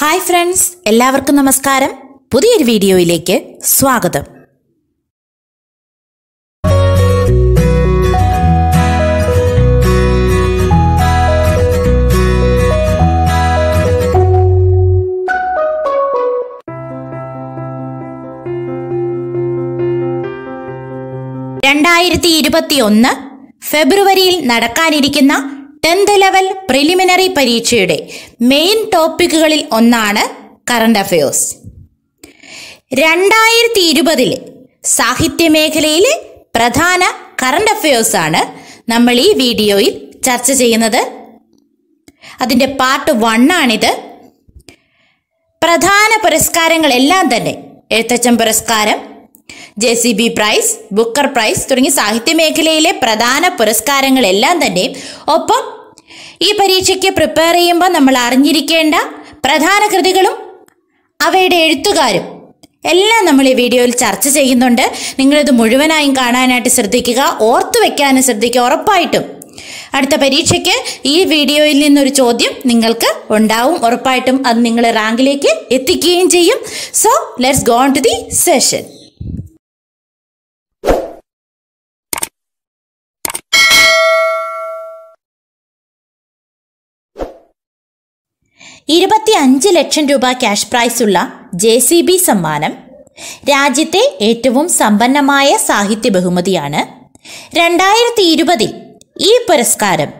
hi friends എല്ലാവർക്കും നമസ്കാരം പുതിയൊരു വീഡിയോയിലേക്ക് സ്വാഗതം രണ്ടായിരത്തി ഇരുപത്തി ഒന്ന് ഫെബ്രുവരിയിൽ നടക്കാനിരിക്കുന്ന ടെൻത്ത് ലെവൽ പ്രിലിമിനറി പരീക്ഷയുടെ മെയിൻ ടോപ്പിക്കുകളിൽ ഒന്നാണ് കറണ്ട് അഫയേഴ്സ് രണ്ടായിരത്തി ഇരുപതിലെ സാഹിത്യമേഖലയിലെ പ്രധാന കറണ്ട് ആണ് നമ്മൾ ഈ വീഡിയോയിൽ ചർച്ച ചെയ്യുന്നത് അതിൻ്റെ പാർട്ട് വണ്ണാണിത് പ്രധാന പുരസ്കാരങ്ങളെല്ലാം തന്നെ എഴുത്തച്ഛൻ പുരസ്കാരം J C B prize Booker prize സാഹിത്യ മേഖലയിലെ പ്രധാന പുരസ്കാരങ്ങളെല്ലാം തന്നെ ഒപ്പം ഈ പരീക്ഷയ്ക്ക് പ്രിപ്പയർ ചെയ്യുമ്പോൾ നമ്മൾ അറിഞ്ഞിരിക്കേണ്ട പ്രധാന കൃതികളും അവയുടെ എഴുത്തുകാരും എല്ലാം നമ്മൾ ഈ വീഡിയോയിൽ ചർച്ച ചെയ്യുന്നുണ്ട് നിങ്ങളിത് മുഴുവനായും കാണാനായിട്ട് ശ്രദ്ധിക്കുക ഓർത്തു വെക്കാനും ശ്രദ്ധിക്കുക ഉറപ്പായിട്ടും അടുത്ത പരീക്ഷയ്ക്ക് ഈ വീഡിയോയിൽ നിന്നൊരു ചോദ്യം നിങ്ങൾക്ക് ഉണ്ടാവും ഉറപ്പായിട്ടും അത് നിങ്ങൾ റാങ്കിലേക്ക് എത്തിക്കുകയും ചെയ്യും so let's gone to the session അഞ്ച് ലക്ഷം രൂപ ക്യാഷ് പ്രൈസുള്ള ജെ സി ബി സമ്മാനം രാജ്യത്തെ ഏറ്റവും സമ്പന്നമായ സാഹിത്യ ബഹുമതിയാണ് രണ്ടായിരത്തി ഇരുപതിൽ ഈ പുരസ്കാരം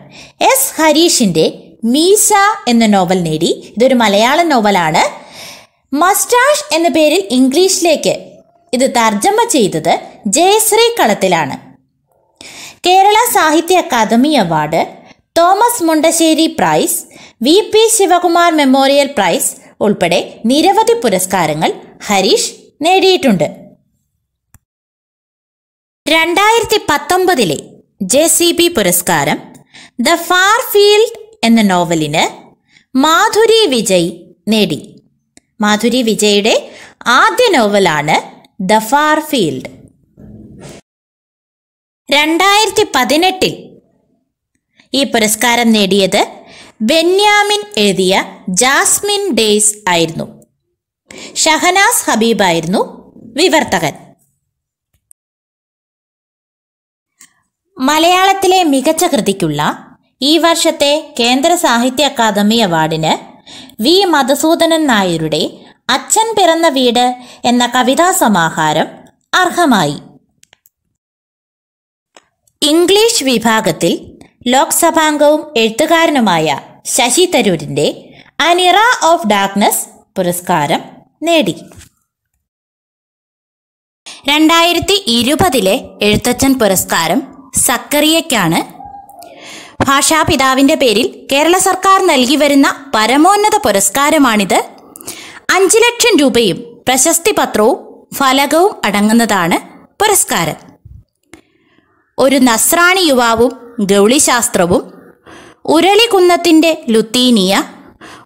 എസ് ഹരീഷിന്റെ മീസ എന്ന നോവൽ നേടി ഇതൊരു മലയാള നോവലാണ് മസ്റ്റാഷ് എന്ന പേരിൽ ഇംഗ്ലീഷിലേക്ക് ഇത് തർജ്ജമ ചെയ്തത് ജയശ്രീ കളത്തിലാണ് Kerala Sahitya Akademi award Thomas Mundassery prize V P Sivakumar memorial prize ഉൾപ്പെടെ നിരവധി പുരസ്കാരങ്ങൾ ഹരീഷ് നേടിയിട്ടുണ്ട് രണ്ടായിരത്തി പത്തൊമ്പതിലെ ജെ സി ബി പുരസ്കാരം ദ ഫാർ ഫീൽഡ് എന്ന നോവലിന് മാധുരി വിജയ് നേടി മാധുരി വിജയുടെ ആദ്യ നോവലാണ് ദ ഫാർ ഫീൽഡ് രണ്ടായിരത്തി പതിനെട്ടിൽ ഈ പുരസ്കാരം നേടിയത് ബെന്യാമിൻ എഴുതിയ ജാസ്മിൻ ഡേയ്സ് ആയിരുന്നു ഷഹനാസ് ഹബീബായിരുന്നു വിവർത്തകൻ മലയാളത്തിലെ മികച്ച കൃതിക്കുള്ള ഈ വർഷത്തെ കേന്ദ്ര സാഹിത്യ അക്കാദമി അവാർഡിന് വി മധുസൂദനൻ നായരുടെ അച്ഛൻ പിറന്ന വീട് എന്ന കവിതാ സമാഹാരം അർഹമായി ഇംഗ്ലീഷ് വിഭാഗത്തിൽ ലോക്സഭാംഗവും എഴുത്തുകാരനുമായ ശശി തരൂരിന്റെ അനിറ ഓഫ് ഡാർക്ക്നെസ് പുരസ്കാരം നേടി രണ്ടായിരത്തി ഇരുപതിലെ എഴുത്തച്ഛൻ പുരസ്കാരം സക്കറിയയ്ക്കാണ് ഭാഷാപിതാവിന്റെ പേരിൽ കേരള സർക്കാർ നൽകി വരുന്ന പരമോന്നത പുരസ്കാരമാണിത് അഞ്ചു ലക്ഷം രൂപയും പ്രശസ്തി പത്രവും ഫലകവും അടങ്ങുന്നതാണ് പുരസ്കാരം ഒരു നസ്രാണി യുവാവും ഗൗളിശാസ്ത്രവും ഉരളികുന്നത്തിൻ്റെ ലുത്തീനിയ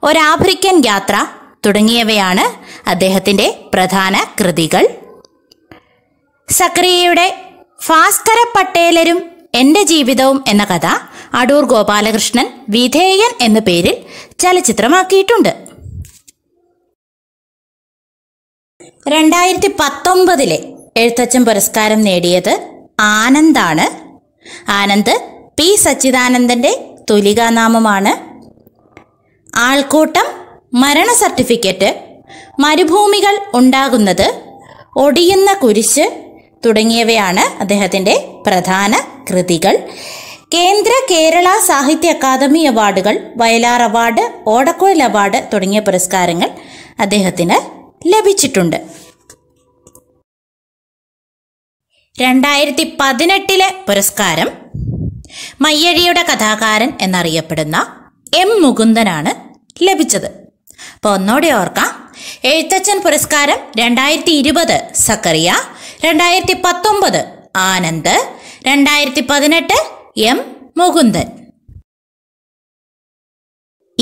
ഒരാഫ്രിക്കൻ യാത്ര തുടങ്ങിയവയാണ് അദ്ദേഹത്തിൻ്റെ പ്രധാന കൃതികൾ സക്രിയയുടെ ഭാസ്കര പട്ടേലരും എൻ്റെ ജീവിതവും എന്ന കഥ അടൂർ ഗോപാലകൃഷ്ണൻ വിധേയൻ എന്ന പേരിൽ ചലച്ചിത്രമാക്കിയിട്ടുണ്ട് രണ്ടായിരത്തി പത്തൊമ്പതിലെ എഴുത്തച്ഛൻ പുരസ്കാരം നേടിയത് ആനന്ദാണ് ആനന്ദ് പി സച്ചിദാനന്ദൻ്റെ തുലികാനാമമാണ് ആൾക്കൂട്ടം മരണ സർട്ടിഫിക്കറ്റ് മരുഭൂമികൾ ഉണ്ടാകുന്നത് ഒടിയുന്ന കുരിശ് തുടങ്ങിയവയാണ് അദ്ദേഹത്തിൻ്റെ പ്രധാന കൃതികൾ കേന്ദ്ര കേരള സാഹിത്യ അക്കാദമി അവാർഡുകൾ വയലാർ അവാർഡ് ഓടക്കോയിൽ അവാർഡ് തുടങ്ങിയ പുരസ്കാരങ്ങൾ അദ്ദേഹത്തിന് ലഭിച്ചിട്ടുണ്ട് രണ്ടായിരത്തി പതിനെട്ടിലെ പുരസ്കാരം മയ്യഴിയുടെ കഥാകാരൻ എന്നറിയപ്പെടുന്ന എം മുകുന്ദനാണ് ലഭിച്ചത് അപ്പൊ ഒന്നോടെ ഓർക്കാം എഴുത്തച്ഛൻ പുരസ്കാരം രണ്ടായിരത്തി ഇരുപത് സക്കറിയ രണ്ടായിരത്തി പത്തൊമ്പത് ആനന്ദ് രണ്ടായിരത്തി പതിനെട്ട് എം മുകുന്ദൻ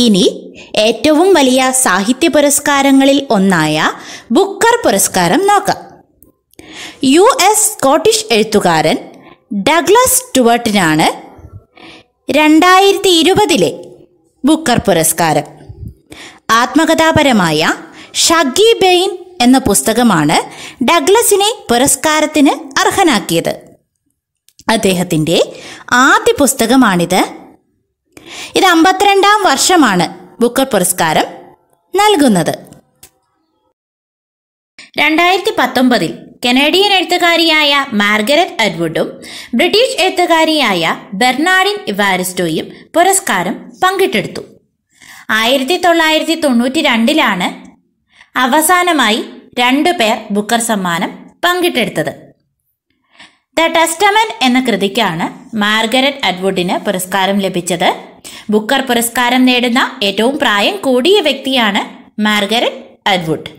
ഇനി ഏറ്റവും വലിയ സാഹിത്യ പുരസ്കാരങ്ങളിൽ ഒന്നായ ബുക്കർ പുരസ്കാരം നോക്കാം യു എസ് സ്കോട്ടിഷ് എഴുത്തുകാരൻ ഡഗ്ലസ് ടുവർട്ടിനാണ് രണ്ടായിരത്തി ഇരുപതിലെ ബുക്കർ പുരസ്കാരം ആത്മകഥാപരമായ ഷഗി ബെയിൻ എന്ന പുസ്തകമാണ് ഡഗ്ലസിനെ പുരസ്കാരത്തിന് അർഹനാക്കിയത് അദ്ദേഹത്തിൻ്റെ ആദ്യ പുസ്തകമാണിത് ഇത് അമ്പത്തിരണ്ടാം വർഷമാണ് ബുക്കർ പുരസ്കാരം നൽകുന്നത് രണ്ടായിരത്തി പത്തൊമ്പതിൽ കനേഡിയൻ എഴുത്തുകാരിയായ മാർഗരറ്റ് അഡ്വുഡും ബ്രിട്ടീഷ് എഴുത്തുകാരിയായ ബെർണാഡിൻ ഇവാരിസ്റ്റോയും പുരസ്കാരം പങ്കിട്ടെടുത്തു ആയിരത്തി തൊള്ളായിരത്തി തൊണ്ണൂറ്റി രണ്ടിലാണ് അവസാനമായി രണ്ടു പേർ ബുക്കർ സമ്മാനം പങ്കിട്ടെടുത്തത് ദ ടെസ്റ്റമെന്റ് എന്ന കൃതിക്കാണ് മാർഗരറ്റ് അഡ്വുഡിന് പുരസ്കാരം ലഭിച്ചത് ബുക്കർ പുരസ്കാരം നേടുന്ന ഏറ്റവും പ്രായം കൂടിയ വ്യക്തിയാണ് മാർഗരറ്റ് അഡ്വുഡ്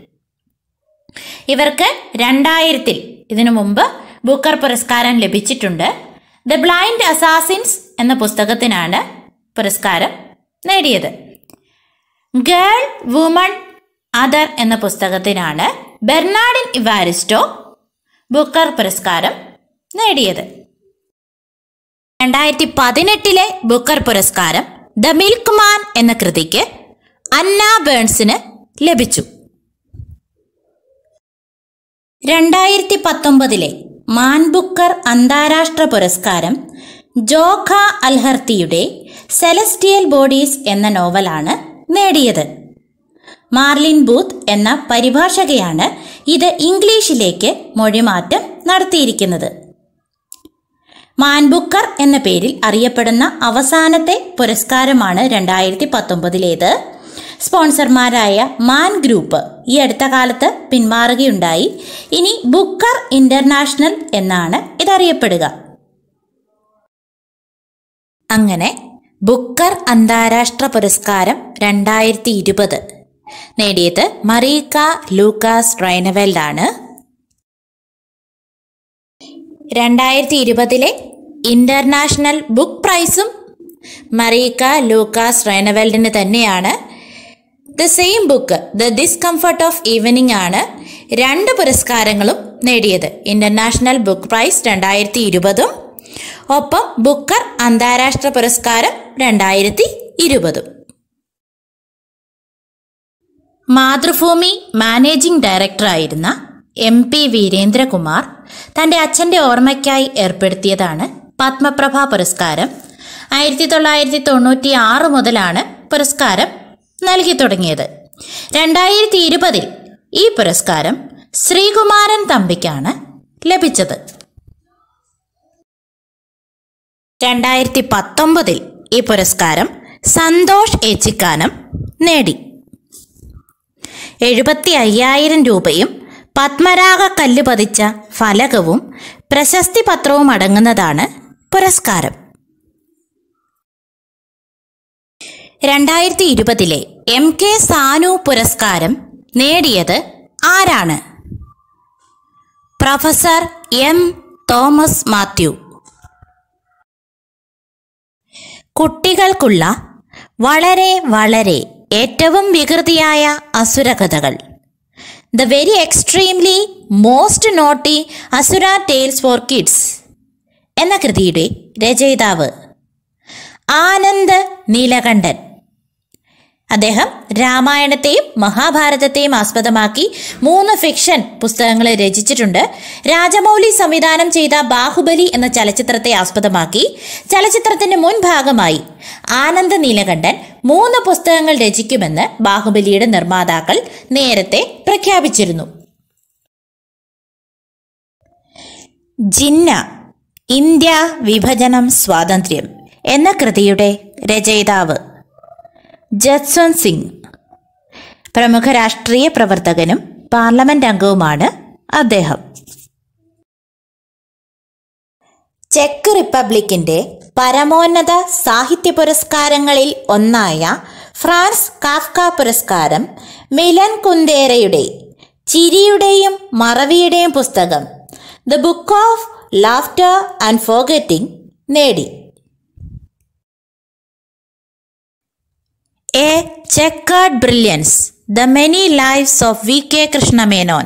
ഇവർക്ക് രണ്ടായിരത്തിൽ ഇതിനു മുമ്പ് ബുക്കർ പുരസ്കാരം ലഭിച്ചിട്ടുണ്ട് ദ ബ്ലൈൻഡ് അസാസിൻസ് എന്ന പുസ്തകത്തിനാണ് പുരസ്കാരം നേടിയത് ഗേൾ വുമൺ അതർ എന്ന പുസ്തകത്തിനാണ് ബെർണാഡിൻ ഇവാരിസ്റ്റോ ബുക്കർ പുരസ്കാരം നേടിയത് രണ്ടായിരത്തി പതിനെട്ടിലെ ബുക്കർ പുരസ്കാരം ദ മിൽക്ക് മാൻ എന്ന കൃതിക്ക് അന്ന ബേൺസിന് ലഭിച്ചു രണ്ടായിരത്തി പത്തൊമ്പതിലെ മാൻബുക്കർ അന്താരാഷ്ട്ര പുരസ്കാരം ജോഖ അൽഹർത്തിയുടെ സെലസ്റ്റിയൽ ബോഡീസ് എന്ന നോവലാണ് നേടിയത് മാർലിൻ ബൂത്ത് എന്ന പരിഭാഷകയാണ് ഇത് ഇംഗ്ലീഷിലേക്ക് മൊഴിമാറ്റം നടത്തിയിരിക്കുന്നത് മാൻബുക്കർ എന്ന പേരിൽ അറിയപ്പെടുന്ന അവസാനത്തെ പുരസ്കാരമാണ് രണ്ടായിരത്തി പത്തൊമ്പതിലേത് സ്പോൺസർമാരായ മാൻ ഗ്രൂപ്പ് ഈ അടുത്ത കാലത്ത് പിന്മാറുകയുണ്ടായി ഇനി ബുക്കർ ഇന്റർനാഷണൽ എന്നാണ് ഇതറിയപ്പെടുക അങ്ങനെ ബുക്കർ അന്താരാഷ്ട്ര പുരസ്കാരം രണ്ടായിരത്തി ഇരുപത് നേടിയത് മറീക്ക ലൂക്കാസ് റൈനവെൽഡ് ആണ് രണ്ടായിരത്തി ഇരുപതിലെ ഇന്റർനാഷണൽ ബുക്ക് പ്രൈസും മറീക്ക ലൂക്കാസ് റൈനവെൽഡിന് തന്നെയാണ് the same book the discomfort of evening ആണ് രണ്ട് പുരസ്കാരങ്ങളും നേടിയത് ഇന്റർനാഷണൽ ബുക്ക് പ്രൈസ് രണ്ടായിരത്തി ഇരുപതും ഒപ്പം ബുക്കർ അന്താരാഷ്ട്ര പുരസ്കാരം രണ്ടായിരത്തി ഇരുപതും മാതൃഭൂമി മാനേജിംഗ് ഡയറക്ടറായിരുന്ന എം പി വീരേന്ദ്രകുമാർ തൻ്റെ അച്ഛൻ്റെ ഓർമ്മയ്ക്കായി ഏർപ്പെടുത്തിയതാണ് പത്മപ്രഭ പുരസ്കാരം ആയിരത്തി തൊള്ളായിരത്തി തൊണ്ണൂറ്റി ആറ് മുതലാണ് പുരസ്കാരം നൽകി തുടങ്ങിയത് രണ്ടായിരത്തി ഇരുപതിൽ ഈ പുരസ്കാരം ശ്രീകുമാരൻ തമ്പിക്കാണ് ലഭിച്ചത് രണ്ടായിരത്തി പത്തൊമ്പതിൽ ഈ പുരസ്കാരം സന്തോഷ് ഏച്ചിക്കാനം നേടി എഴുപത്തി അയ്യായിരം രൂപയും പത്മരാഗ കല്ല് പതിച്ച ഫലകവും പ്രശസ്തി പത്രവും അടങ്ങുന്നതാണ് പുരസ്കാരം രണ്ടായിരത്തി ഇരുപതിലെ എം കെ സാനു പുരസ്കാരം നേടിയത് ആരാണ് പ്രൊഫസർ എം തോമസ് മാത്യു കുട്ടികൾക്കുള്ള വളരെ വളരെ ഏറ്റവും വികൃതിയായ അസുരകഥകൾ the very extremely most naughty Asura tales for kids എന്ന കൃതിയുടെ രചയിതാവ് ആനന്ദ് നീലകണ്ഠൻ അദ്ദേഹം രാമായണത്തെയും മഹാഭാരതത്തെയും ആസ്പദമാക്കി മൂന്ന് ഫിക്ഷൻ പുസ്തകങ്ങൾ രചിച്ചിട്ടുണ്ട് രാജമൗലി സംവിധാനം ചെയ്ത ബാഹുബലി എന്ന ചലച്ചിത്രത്തെ ആസ്പദമാക്കി ചലച്ചിത്രത്തിന്റെ മുൻ ഭാഗമായി ആനന്ദ നീലകണ്ഠൻ മൂന്ന് പുസ്തകങ്ങൾ രചിക്കുമെന്ന് ബാഹുബലിയുടെ നിർമ്മാതാക്കൾ നേരത്തെ പ്രഖ്യാപിച്ചിരുന്നു ജിന്ന ഇന്ത്യ വിഭജനം സ്വാതന്ത്ര്യം എന്ന കൃതിയുടെ രചയിതാവ് ജസ്വന്ത് സിംഗ് പ്രമുഖ രാഷ്ട്രീയ പ്രവർത്തകനും പാർലമെന്റ് അംഗവുമാണ് അദ്ദേഹം ചെക്ക് റിപ്പബ്ലിക്കിന്റെ പരമോന്നത സാഹിത്യ പുരസ്കാരങ്ങളിൽ ഒന്നായ ഫ്രാൻസ് കാഫ്ക പുരസ്കാരം മിലൻ കുന്തേരയുടെ ചിരിയുടെയും മറവിയുടെയും പുസ്തകം the book of laughter and forgetting നേടി a chequered brilliance the many lives of V K Krishnamenon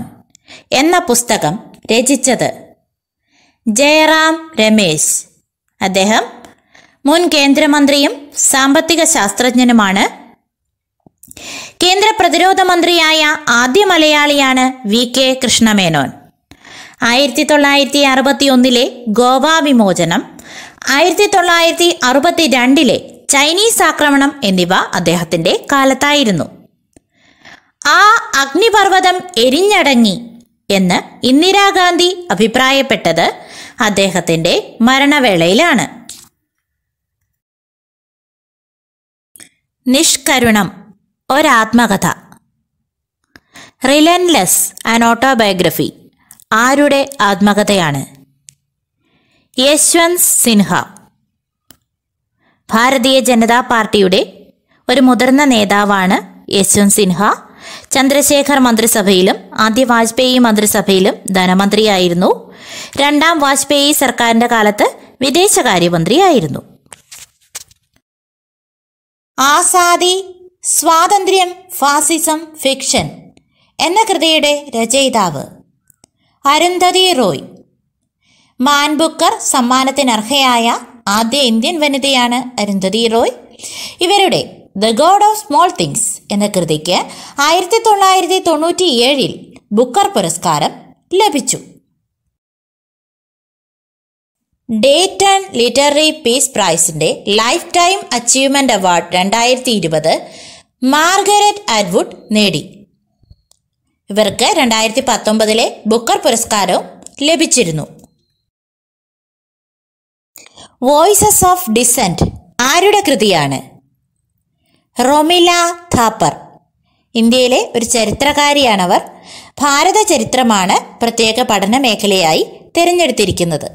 എന്ന പുസ്തകം രചിച്ചത് ജയറാം രമേശ് അദ്ദേഹം മുൻ കേന്ദ്രമന്ത്രിയും സാമ്പത്തിക ശാസ്ത്രജ്ഞനുമാണ് കേന്ദ്ര പ്രതിരോധ മന്ത്രിയായ ആദ്യ മലയാളിയാണ് വി കെ കൃഷ്ണമേനോൻ ആയിരത്തി തൊള്ളായിരത്തി അറുപത്തി ഒന്നിലെ ഗോവാ വിമോചനം ആയിരത്തി തൊള്ളായിരത്തി അറുപത്തി രണ്ടിലെ ചൈനീസ് ആക്രമണം എന്നിവ അദ്ദേഹത്തിന്റെ കാലത്തായിരുന്നു ആ അഗ്നിപർവ്വതം എരിഞ്ഞടങ്ങി എന്ന് ഇന്ദിരാഗാന്ധി അഭിപ്രായപ്പെട്ടത് അദ്ദേഹത്തിന്റെ മരണവേളയിലാണ് നിഷ്കരുണം ഒരാത്മകഥ റിലൻലെസ് ആൻ ഓട്ടോബയോഗ്രഫി ആരുടെ ആത്മകഥയാണ് യശ്വന്ത് സിൻഹ ഭാരതീയ ജനതാ പാർട്ടിയുടെ ഒരു മുതിർന്ന നേതാവാണ് യശ്വന്ത് സിൻഹ ചന്ദ്രശേഖർ മന്ത്രിസഭയിലും ആദ്യ വാജ്പേയി മന്ത്രിസഭയിലും ധനമന്ത്രിയായിരുന്നു രണ്ടാം വാജ്പേയി സർക്കാരിന്റെ കാലത്ത് വിദേശകാര്യമന്ത്രിയായിരുന്നു ആസാദി സ്വാതന്ത്ര്യം ഫാസിസം ഫിക്ഷൻ എന്ന കൃതിയുടെ രചയിതാവ് അരുന്ധതി റോയ് മാൻബുക്കർ സമ്മാനത്തിനർഹയായ ആദ്യ ഇന്ത്യൻ വനിതയാണ് അരുന്ധതി റോയ് ഇവരുടെ the god of small things എന്ന കൃതിക്ക് ആയിരത്തി തൊള്ളായിരത്തി തൊണ്ണൂറ്റി ഏഴിൽ ബുക്കർ പുരസ്കാരം ലഭിച്ചു ഡേറ്റ് ആൻഡ് ലിറ്റററി പീസ് പ്രൈസിന്റെ ലൈഫ് ടൈം അച്ചീവ്മെന്റ് അവാർഡ് രണ്ടായിരത്തി ഇരുപത് മാർഗരറ്റ് അഡ്വുഡ് നേടി ഇവർക്ക് രണ്ടായിരത്തി പത്തൊമ്പതിലെ ബുക്കർ പുരസ്കാരവും ലഭിച്ചിരുന്നു വോയിസസ് ഓഫ് ഡിസെന്റ് ആരുടെ കൃതിയാണ് റൊമില ഥാപ്പർ ഇന്ത്യയിലെ ഒരു ചരിത്രകാരിയാണവർ ഭാരത ചരിത്രമാണ് പ്രത്യേക പഠന മേഖലയായി തിരഞ്ഞെടുത്തിരിക്കുന്നത്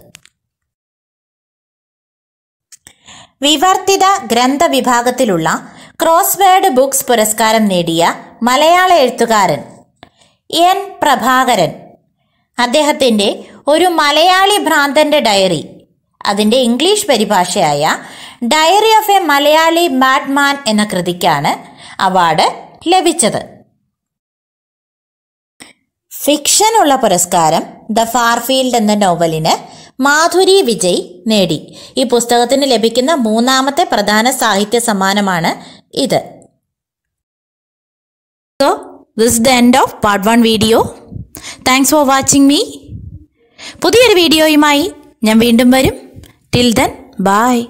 വിവർത്തിത ഗ്രന്ഥ വിഭാഗത്തിലുള്ള ക്രോസ്വേഡ് ബുക്സ് പുരസ്കാരം നേടിയ മലയാള എഴുത്തുകാരൻ എൻ പ്രഭാകരൻ അദ്ദേഹത്തിൻ്റെ ഒരു മലയാളി ഭ്രാന്തൻ്റെ ഡയറി അതിൻ്റെ ഇംഗ്ലീഷ് പരിഭാഷയായ diary of a Malayali madman എന്ന കൃതിക്കാണ് അവാർഡ് ലഭിച്ചത് ഫിക്ഷനുള്ള പുരസ്കാരം ദ ഫാർഫീൽഡ് എന്ന നോവലിന് മാധുരി വിജയ് നേടി ഈ പുസ്തകത്തിന് ലഭിക്കുന്ന മൂന്നാമത്തെ പ്രധാന സാഹിത്യ സമ്മാനമാണ് ഇത് so this the end of part one video thanks for watching me പുതിയൊരു വീഡിയോയുമായി ഞാൻ വീണ്ടും വരും டில் தென் பாய்